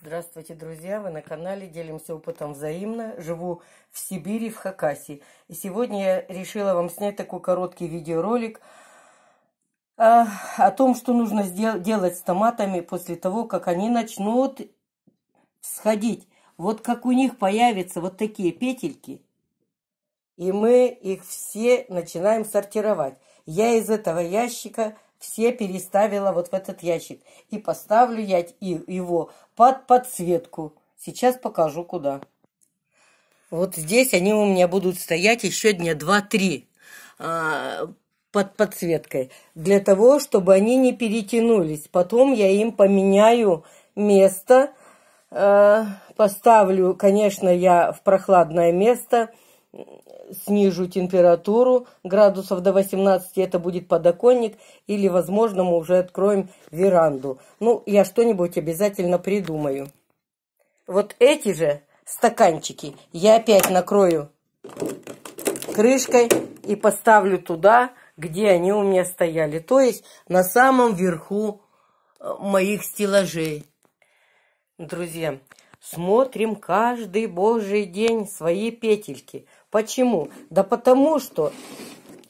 Здравствуйте, друзья! Вы на канале «Делимся опытом взаимно». Живу в Сибири, в Хакасии. И сегодня я решила вам снять такой короткий видеоролик о, а, о том, что нужно сдел- делать с томатами после того, как они начнут сходить. Вот как у них появятся вот такие петельки, и мы их все начинаем сортировать. Я из этого ящика все переставила вот в этот ящик. И поставлю я его под подсветку. Сейчас покажу, куда. Вот здесь они у меня будут стоять еще дня два-три а, под подсветкой, для того, чтобы они не перетянулись. Потом я им поменяю место, а, поставлю, конечно, я в прохладное место – снижу температуру градусов до 18, это будет подоконник, или, возможно, мы уже откроем веранду. Ну, я что-нибудь обязательно придумаю. Вот эти же стаканчики я опять накрою крышкой и поставлю туда, где они у меня стояли, то есть на самом верху э, моих стеллажей. Друзья, Смотрим каждый божий день свои петельки. Почему? Да потому что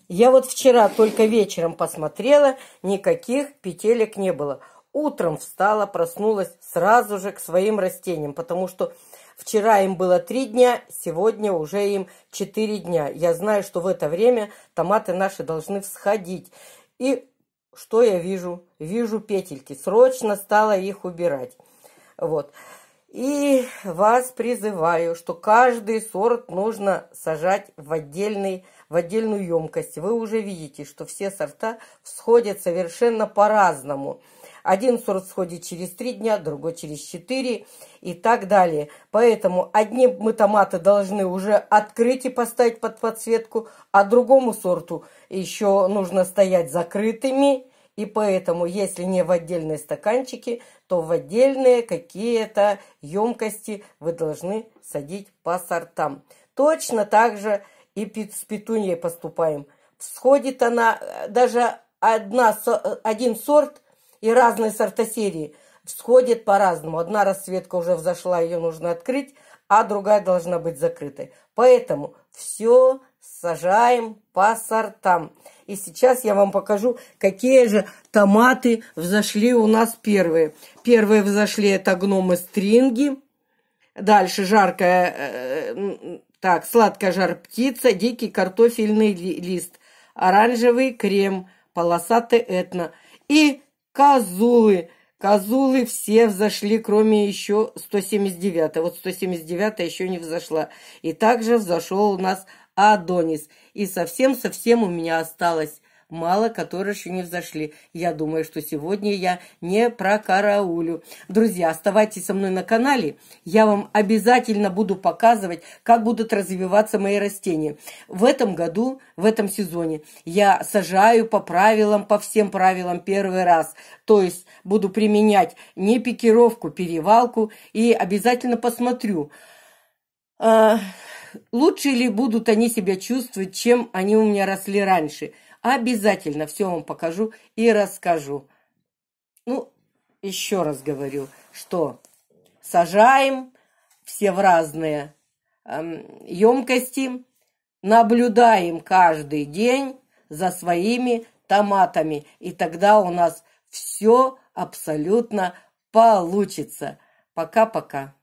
я вот вчера только вечером посмотрела, никаких петелек не было. Утром встала, проснулась сразу же к своим растениям, потому что вчера им было три дня, сегодня уже им четыре дня. Я знаю, что в это время томаты наши должны всходить. И что я вижу? Вижу петельки. Срочно стала их убирать. Вот. И вас призываю, что каждый сорт нужно сажать в, отдельный, в отдельную емкость. Вы уже видите, что все сорта всходят совершенно по-разному. Один сорт сходит через три дня, другой через четыре и так далее. Поэтому одни мы томаты должны уже открыть и поставить под подсветку, а другому сорту еще нужно стоять закрытыми – и поэтому, если не в отдельные стаканчики, то в отдельные какие-то емкости вы должны садить по сортам. Точно так же и с петуньей поступаем. Всходит она э, даже одна, э, один сорт и разные сортосерии всходит по-разному. Одна расцветка уже взошла, ее нужно открыть, а другая должна быть закрытой. Поэтому все сажаем по сортам. И сейчас я вам покажу, какие же томаты взошли у нас первые. Первые взошли это гномы стринги. Дальше жаркая, э, так, сладкая жар птица, дикий картофельный ли, лист, оранжевый крем, полосатый этно и козулы. Козулы все взошли, кроме еще 179. Вот 179 еще не взошла. И также взошел у нас Адонис. И совсем-совсем у меня осталось мало, которые еще не взошли. Я думаю, что сегодня я не про караулю. Друзья, оставайтесь со мной на канале. Я вам обязательно буду показывать, как будут развиваться мои растения. В этом году, в этом сезоне я сажаю по правилам, по всем правилам первый раз. То есть буду применять не пикировку, перевалку и обязательно посмотрю, а, лучше ли будут они себя чувствовать, чем они у меня росли раньше. Обязательно все вам покажу и расскажу. Ну, еще раз говорю, что сажаем все в разные эм, емкости, наблюдаем каждый день за своими томатами, и тогда у нас все абсолютно получится. Пока-пока.